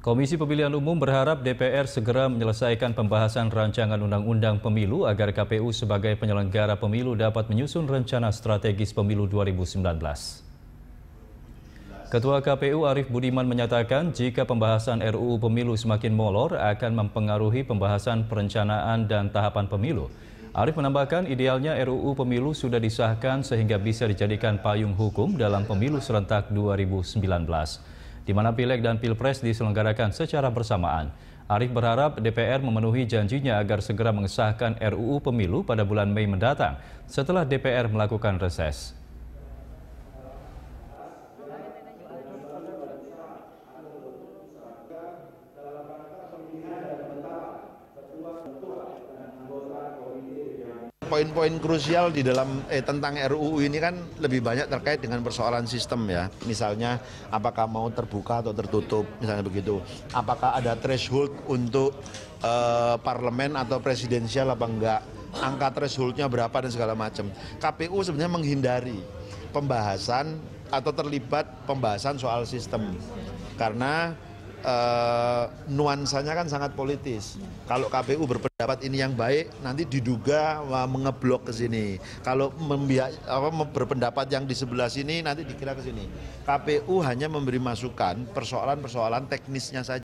Komisi Pemilihan Umum berharap DPR segera menyelesaikan pembahasan rancangan undang-undang pemilu agar KPU sebagai penyelenggara pemilu dapat menyusun rencana strategis pemilu 2019. Ketua KPU Arief Budiman menyatakan jika pembahasan RUU pemilu semakin molor akan mempengaruhi pembahasan perencanaan dan tahapan pemilu. Arief menambahkan idealnya RUU pemilu sudah disahkan sehingga bisa dijadikan payung hukum dalam pemilu serentak 2019 di mana pileg dan pilpres diselenggarakan secara bersamaan. Arief berharap DPR memenuhi janjinya agar segera mengesahkan RUU Pemilu pada bulan Mei mendatang setelah DPR melakukan reses. poin-poin krusial di dalam eh, tentang RUU ini kan lebih banyak terkait dengan persoalan sistem ya. Misalnya apakah mau terbuka atau tertutup, misalnya begitu. Apakah ada threshold untuk eh, parlemen atau presidensial apa enggak? Angka thresholdnya berapa dan segala macam. KPU sebenarnya menghindari pembahasan atau terlibat pembahasan soal sistem karena uh, nuansanya kan sangat politis. Kalau KPU berpendapat ini yang baik, nanti diduga mengeblok ke sini. Kalau membiak, apa, berpendapat yang di sebelah sini, nanti dikira ke sini. KPU hanya memberi masukan persoalan-persoalan teknisnya saja.